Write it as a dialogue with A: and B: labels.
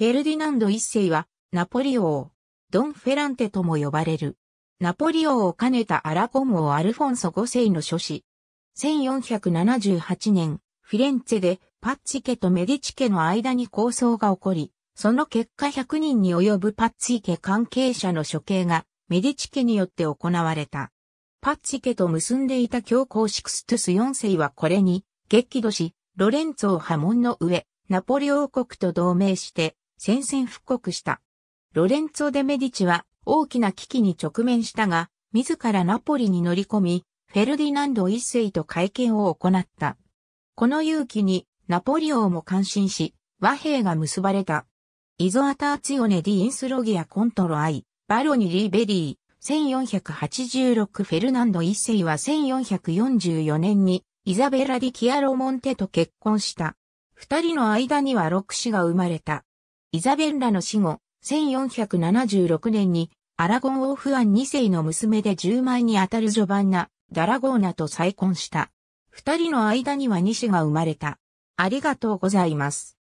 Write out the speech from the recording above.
A: フェルデ
B: ィナンド一世は、ナポリ王、ドン・フェランテとも呼ばれる。ナポリ王を兼ねたアラゴン王アルフォンソ五世の諸子。1478年、フィレンツェでパッチ家とメディチ家の間に抗争が起こり、その結果100人に及ぶパッチ家関係者の処刑がメディチ家によって行われた。パッチ家と結んでいた教皇シクストゥス四世はこれに激怒し、ロレンツォを波紋の上、ナポリ王国と同盟して戦線復刻した。ロレンツォ・デ・メディチは大きな危機に直面したが、自らナポリに乗り込み、フェルディナンド一世と会見を行った。この勇気にナポリ王も感心し、和平が結ばれた。イゾアターツヨネ・ディ・インスロギア・コントロアイ、バロニ・リー・ベリー、1486フェルナンド一世は1444年にイザベラ・ディ・キアロ・モンテと結婚した。二人の間には六子が生まれた。イザベンラの死後、1476年にアラゴン王フアン2世の娘で10枚にあたるジョバンナ、ダラゴーナと再婚した。二人の間には2子が生まれた。ありがとうございます。